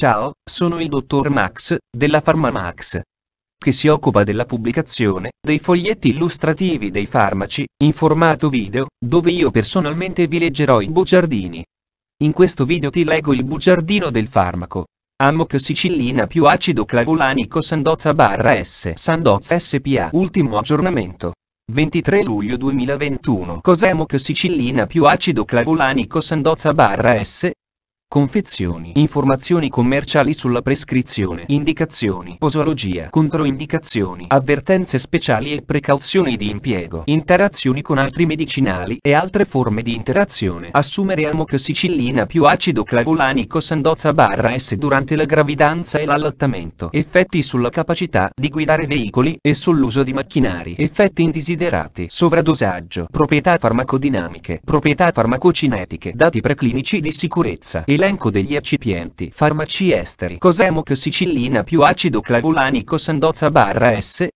Ciao, sono il dottor Max, della PharmaMax, che si occupa della pubblicazione dei foglietti illustrativi dei farmaci, in formato video, dove io personalmente vi leggerò i bugiardini. In questo video ti leggo il bugiardino del farmaco. Amoxicillina più acido clavulanico Sandozza barra S Sandozza SPA Ultimo aggiornamento 23 luglio 2021 Cos'è amoxicillina più acido clavulanico Sandozza barra S confezioni, informazioni commerciali sulla prescrizione, indicazioni, posologia, controindicazioni, avvertenze speciali e precauzioni di impiego, interazioni con altri medicinali e altre forme di interazione. Assumere amoxicillina più acido clavulanico sandozza barra S durante la gravidanza e l'allattamento. Effetti sulla capacità di guidare veicoli e sull'uso di macchinari. Effetti indesiderati, sovradosaggio, proprietà farmacodinamiche, proprietà farmacocinetiche, dati preclinici di sicurezza e Elenco degli eccipienti farmaci esteri Cos'è amoxicillina più acido clavulanico sandozza barra S?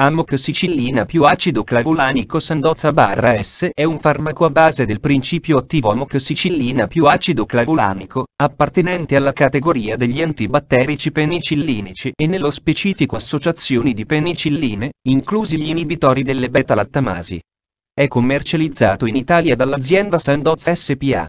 Amoxicillina più acido clavulanico sandozza barra S è un farmaco a base del principio attivo amoxicillina più acido clavulanico, appartenente alla categoria degli antibatterici penicillinici e nello specifico associazioni di penicilline, inclusi gli inibitori delle beta-lattamasi. È commercializzato in Italia dall'azienda Sandoz SPA.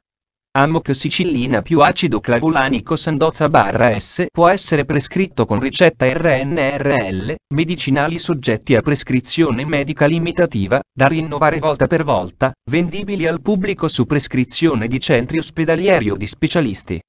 Ammoc sicillina più acido clavulanico sandozza barra S può essere prescritto con ricetta RNRL, medicinali soggetti a prescrizione medica limitativa, da rinnovare volta per volta, vendibili al pubblico su prescrizione di centri ospedalieri o di specialisti.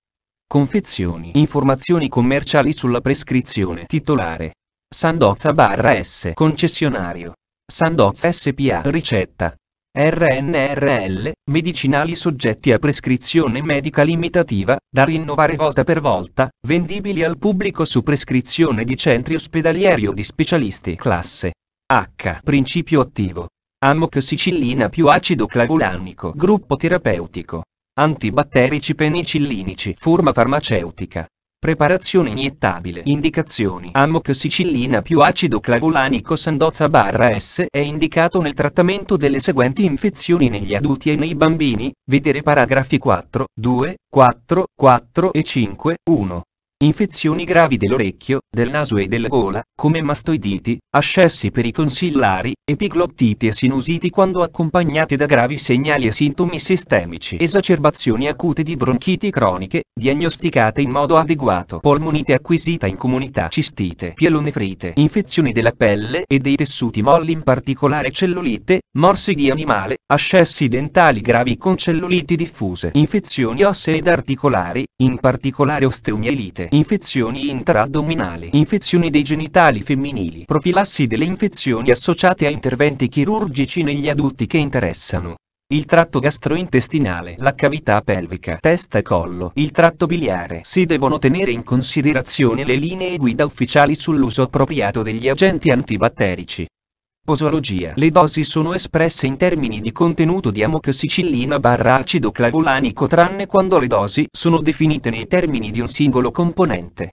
Confezioni. Informazioni commerciali sulla prescrizione. Titolare. Sandozza barra S. Concessionario. Sandozza SPA. Ricetta. RNRL, medicinali soggetti a prescrizione medica limitativa, da rinnovare volta per volta, vendibili al pubblico su prescrizione di centri ospedalieri o di specialisti classe H. Principio attivo. Amoxicillina più acido clavulanico. Gruppo terapeutico. Antibatterici penicillinici. Forma farmaceutica. Preparazione iniettabile. Indicazioni. Amoxicillina più acido clavulanico sandoza barra S è indicato nel trattamento delle seguenti infezioni negli adulti e nei bambini, vedere paragrafi 4, 2, 4, 4 e 5, 1 infezioni gravi dell'orecchio, del naso e della gola, come mastoiditi, ascessi periconsillari, epiglottiti e sinusiti quando accompagnate da gravi segnali e sintomi sistemici, esacerbazioni acute di bronchiti croniche, diagnosticate in modo adeguato, polmonite acquisita in comunità cistite, pielonefrite, infezioni della pelle e dei tessuti molli in particolare cellulite, morsi di animale, ascessi dentali gravi con celluliti diffuse, infezioni ossee ed articolari, in particolare osteomielite diabete, infezioni intraaddominali, infezioni dei genitali femminili, profilassi delle infezioni associate a interventi chirurgici negli adulti che interessano il tratto gastrointestinale, la cavità pelvica, testa e collo, il tratto biliare. Si devono tenere in considerazione le linee guida ufficiali sull'uso appropriato degli agenti antibatterici. Posologia. Le dosi sono espresse in termini di contenuto di amoxicillina barra acido clavulanico tranne quando le dosi sono definite nei termini di un singolo componente.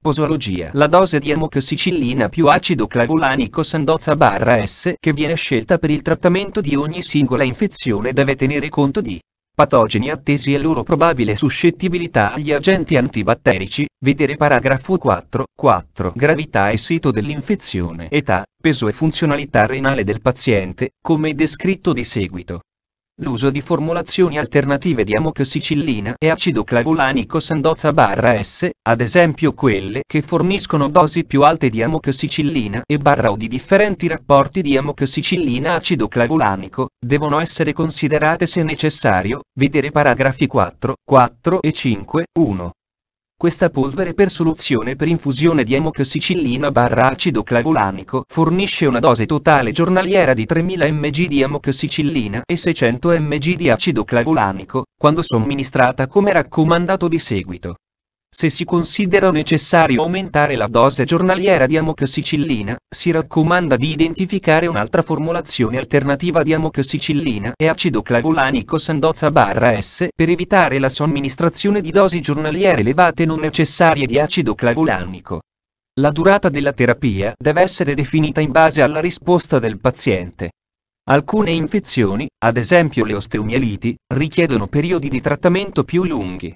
Posologia. La dose di amoxicillina più acido clavulanico sandoza barra S che viene scelta per il trattamento di ogni singola infezione deve tenere conto di patogeni attesi e loro probabile suscettibilità agli agenti antibatterici, vedere paragrafo 4, 4. Gravità e sito dell'infezione, età, peso e funzionalità renale del paziente, come descritto di seguito. L'uso di formulazioni alternative di amoxicillina e acido clavulanico sandozza-S, ad esempio quelle che forniscono dosi più alte di amoxicillina e barra o di differenti rapporti di amoxicillina-acido clavulanico, devono essere considerate se necessario, vedere paragrafi 4, 4 e 5, 1. Questa polvere per soluzione per infusione di emoxicillina barra acido clavulanico fornisce una dose totale giornaliera di 3000 mg di emoxicillina e 600 mg di acido clavulanico, quando somministrata come raccomandato di seguito. Se si considera necessario aumentare la dose giornaliera di amoxicillina, si raccomanda di identificare un'altra formulazione alternativa di amoxicillina e acido clavulanico Sandozza-S per evitare la somministrazione di dosi giornaliere elevate non necessarie di acido clavulanico. La durata della terapia deve essere definita in base alla risposta del paziente. Alcune infezioni, ad esempio le osteomieliti, richiedono periodi di trattamento più lunghi.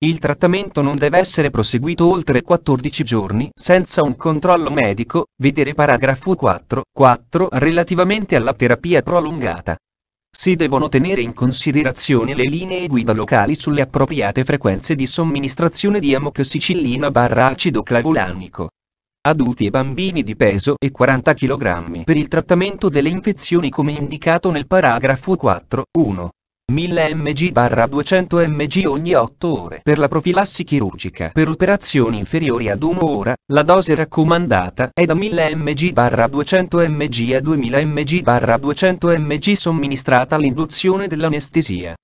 Il trattamento non deve essere proseguito oltre 14 giorni senza un controllo medico, vedere paragrafo 4, 4 relativamente alla terapia prolungata. Si devono tenere in considerazione le linee guida locali sulle appropriate frequenze di somministrazione di amoxicillina barra acido clavulanico. Adulti e bambini di peso e 40 kg per il trattamento delle infezioni come indicato nel paragrafo 4, 1. 1000 mg 200 mg ogni 8 ore. Per la profilassi chirurgica per operazioni inferiori ad 1 ora, la dose raccomandata è da 1000 mg 200 mg a 2000 mg 200 mg somministrata all'induzione dell'anestesia.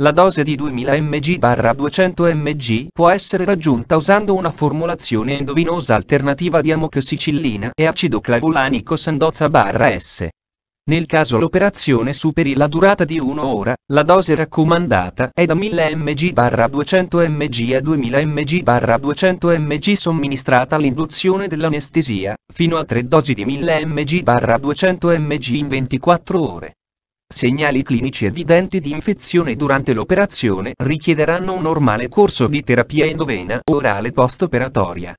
La dose di 2000 mg 200 mg può essere raggiunta usando una formulazione endovinosa alternativa di amoxicillina e acido clavulanico sandozza S. Nel caso l'operazione superi la durata di 1 ora, la dose raccomandata è da 1000 mg-200 mg a 2000 mg-200 mg somministrata all'induzione dell'anestesia, fino a 3 dosi di 1000 mg-200 mg in 24 ore. Segnali clinici evidenti di infezione durante l'operazione richiederanno un normale corso di terapia endovena orale post-operatoria.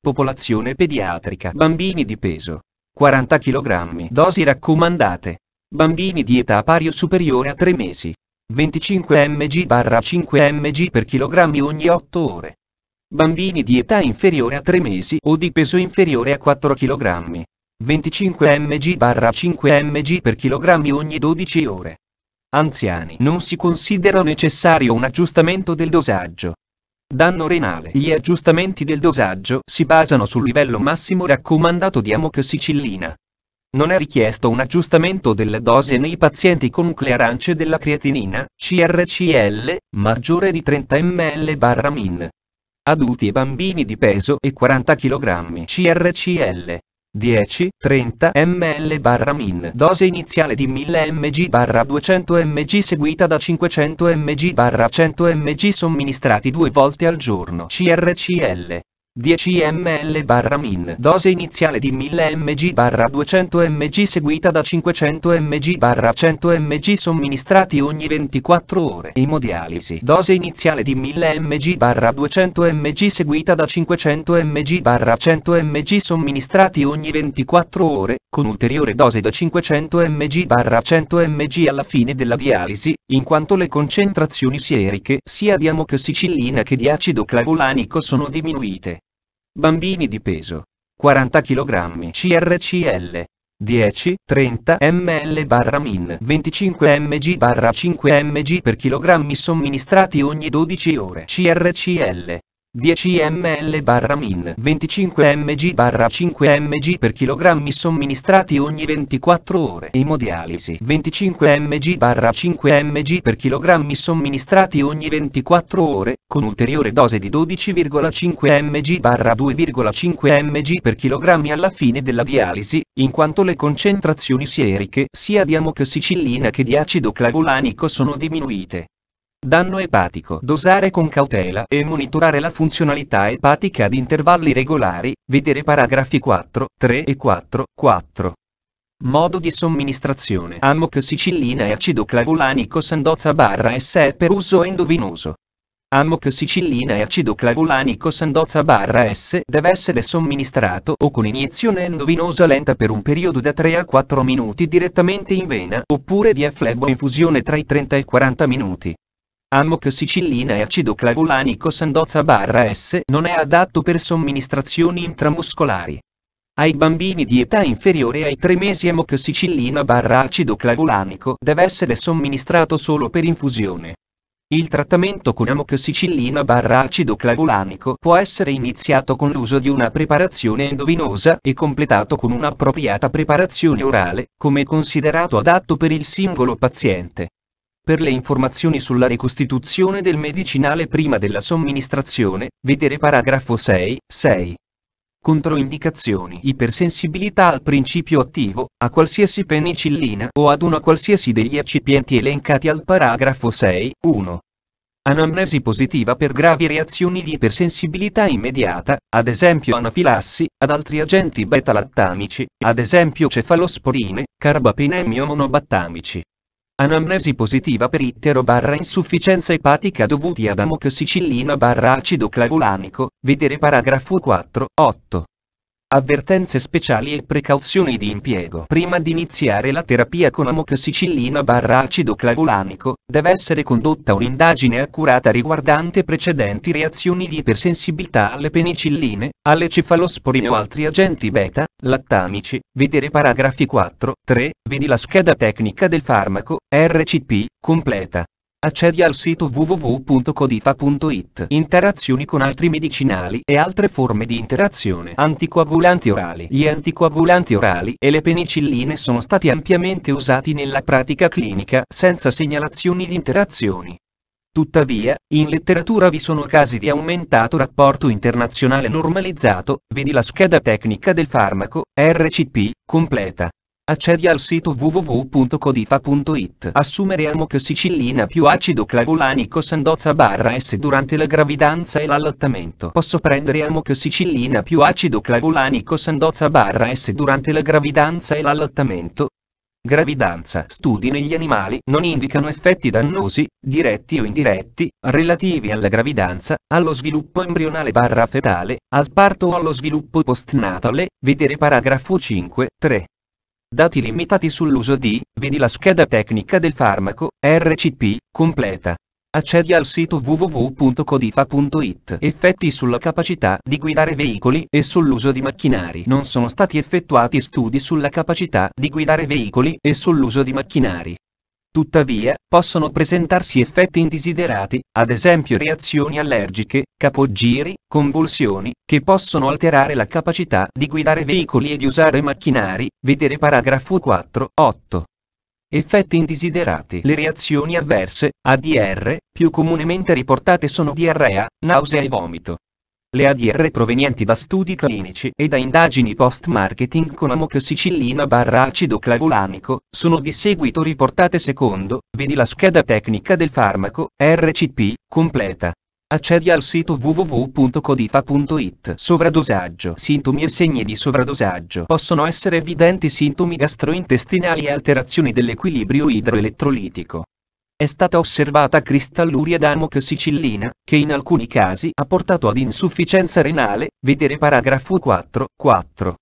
Popolazione pediatrica Bambini di peso 40 kg. Dosi raccomandate. Bambini di età pari o superiore a 3 mesi. 25 mg barra 5 mg per kg ogni 8 ore. Bambini di età inferiore a 3 mesi o di peso inferiore a 4 kg. 25 mg barra 5 mg per kg ogni 12 ore. Anziani non si considera necessario un aggiustamento del dosaggio danno renale. Gli aggiustamenti del dosaggio si basano sul livello massimo raccomandato di amoxicillina. Non è richiesto un aggiustamento della dose nei pazienti con clearance della creatinina, CRCL, maggiore di 30 ml/min. Adulti e bambini di peso e 40 kg CRCL 10, 30 ml barra min. Dose iniziale di 1000 mg barra 200 mg seguita da 500 mg barra 100 mg somministrati due volte al giorno. CRCL. 10 ml barra min, dose iniziale di 1000 mg barra 200 mg seguita da 500 mg barra 100 mg somministrati ogni 24 ore. Emodialisi, dose iniziale di 1000 mg barra 200 mg seguita da 500 mg barra 100 mg somministrati ogni 24 ore, con ulteriore dose da 500 mg barra 100 mg alla fine della dialisi, in quanto le concentrazioni sieriche sia di amoxicillina che di acido clavulanico sono diminuite. Bambini di peso 40 kg CRCL 10, 30 ml barra min, 25 mg barra 5 mg per kg somministrati ogni 12 ore. CRCL 10 ml barra min 25 mg barra 5 mg per chilogrammi somministrati ogni 24 ore emodialisi 25 mg barra 5 mg per chilogrammi somministrati ogni 24 ore con ulteriore dose di 12,5 mg barra 2,5 mg per chilogrammi alla fine della dialisi in quanto le concentrazioni sieriche sia di amoxicillina che di acido clavulanico sono diminuite danno epatico. Dosare con cautela e monitorare la funzionalità epatica ad intervalli regolari, vedere paragrafi 4, 3 e 4, 4. Modo di somministrazione. Amoxicillina e acido clavulanico sandoza barra SE per uso endovenoso. Amoxicillina e acido clavulanico sandoza barra S deve essere somministrato o con iniezione endovinosa lenta per un periodo da 3 a 4 minuti direttamente in vena oppure di flebo infusione tra i 30 e i 40 minuti amoxicillina e acido clavulanico sandozza-S non è adatto per somministrazioni intramuscolari. Ai bambini di età inferiore ai 3 mesi amoxicillina-acido clavulanico deve essere somministrato solo per infusione. Il trattamento con amoxicillina barra acido clavulanico può essere iniziato con l'uso di una preparazione endovinosa e completato con un'appropriata preparazione orale, come considerato adatto per il singolo paziente. Per le informazioni sulla ricostituzione del medicinale prima della somministrazione, vedere paragrafo 6, 6. Controindicazioni Ipersensibilità al principio attivo, a qualsiasi penicillina o ad una qualsiasi degli eccipienti elencati al paragrafo 6, 1. Anamnesi positiva per gravi reazioni di ipersensibilità immediata, ad esempio anafilassi, ad altri agenti beta-lattamici, ad esempio cefalosporine, carbapenemio monobattamici. Anamnesi positiva per ittero barra insufficienza epatica dovuti ad amoxicillina barra acido clavulanico, vedere paragrafo 4, 8. Avvertenze speciali e precauzioni di impiego. Prima di iniziare la terapia con amoxicillina barra acido clavulanico, deve essere condotta un'indagine accurata riguardante precedenti reazioni di ipersensibilità alle penicilline, alle cefalosporine o altri agenti beta, lattamici, vedere paragrafi 4, 3, vedi la scheda tecnica del farmaco, RCP, completa accedi al sito www.codifa.it. Interazioni con altri medicinali e altre forme di interazione. Anticoagulanti orali. Gli anticoagulanti orali e le penicilline sono stati ampiamente usati nella pratica clinica senza segnalazioni di interazioni. Tuttavia, in letteratura vi sono casi di aumentato rapporto internazionale normalizzato, vedi la scheda tecnica del farmaco, RCP, completa. Accedi al sito www.codifa.it. Assumeremo che sicillina più acido clavulanico sandozza barra S durante la gravidanza e l'allattamento. Posso prendere amoxicillina più acido clavulanico sandozza barra S durante la gravidanza e l'allattamento? Gravidanza. Studi negli animali non indicano effetti dannosi, diretti o indiretti, relativi alla gravidanza, allo sviluppo embrionale barra fetale, al parto o allo sviluppo postnatale, vedere paragrafo 5, 3 dati limitati sull'uso di, vedi la scheda tecnica del farmaco, RCP, completa. Accedi al sito www.codifa.it. Effetti sulla capacità di guidare veicoli e sull'uso di macchinari. Non sono stati effettuati studi sulla capacità di guidare veicoli e sull'uso di macchinari. Tuttavia, possono presentarsi effetti indesiderati, ad esempio reazioni allergiche, capogiri, convulsioni, che possono alterare la capacità di guidare veicoli e di usare macchinari, vedere paragrafo 4, 8. Effetti indesiderati. Le reazioni avverse, ADR, più comunemente riportate sono diarrea, nausea e vomito le ADR provenienti da studi clinici e da indagini post-marketing con amoxicillina barra acido clavulanico, sono di seguito riportate secondo, vedi la scheda tecnica del farmaco, RCP, completa. Accedi al sito www.codifa.it. Sovradosaggio. Sintomi e segni di sovradosaggio. Possono essere evidenti sintomi gastrointestinali e alterazioni dell'equilibrio idroelettrolitico è stata osservata cristalluria sicillina, che in alcuni casi ha portato ad insufficienza renale, vedere paragrafo 4, 4.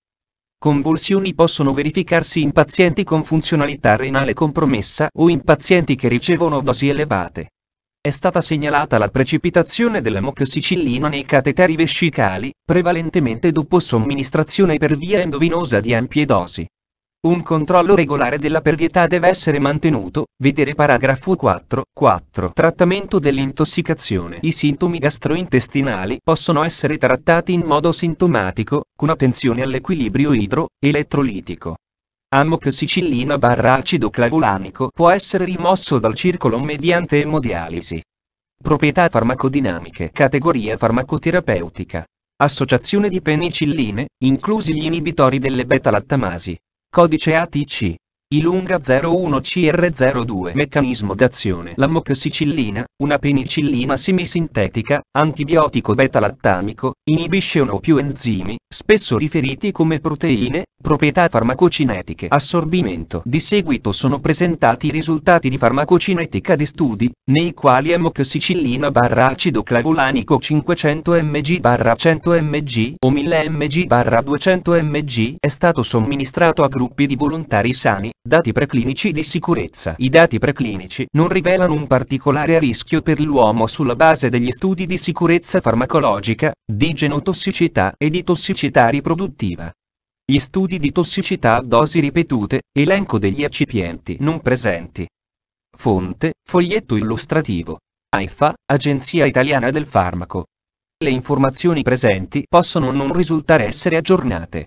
Convulsioni possono verificarsi in pazienti con funzionalità renale compromessa o in pazienti che ricevono dosi elevate. È stata segnalata la precipitazione sicillina nei cateteri vescicali, prevalentemente dopo somministrazione per via endovinosa di ampie dosi. Un controllo regolare della pervietà deve essere mantenuto, vedere paragrafo 4, 4. Trattamento dell'intossicazione. I sintomi gastrointestinali possono essere trattati in modo sintomatico, con attenzione all'equilibrio idro-elettrolitico. Amoxicillina barra acido clavulanico può essere rimosso dal circolo mediante emodialisi. Proprietà farmacodinamiche. Categoria farmacoterapeutica. Associazione di penicilline, inclusi gli inibitori delle beta-lattamasi. Codice ATC Ilunga 01CR02 Meccanismo d'azione La moxicillina, una penicillina semisintetica, antibiotico beta-lattamico, inibisce uno o più enzimi, spesso riferiti come proteine, proprietà farmacocinetiche. Assorbimento Di seguito sono presentati i risultati di farmacocinetica di studi, nei quali amoxicillina barra acido clavulanico 500 mg barra 100 mg o 1000 mg barra 200 mg è stato somministrato a gruppi di volontari sani, Dati preclinici di sicurezza I dati preclinici non rivelano un particolare rischio per l'uomo sulla base degli studi di sicurezza farmacologica, di genotossicità e di tossicità riproduttiva. Gli studi di tossicità a dosi ripetute, elenco degli eccipienti non presenti. Fonte, foglietto illustrativo. AIFA, Agenzia Italiana del Farmaco. Le informazioni presenti possono non risultare essere aggiornate.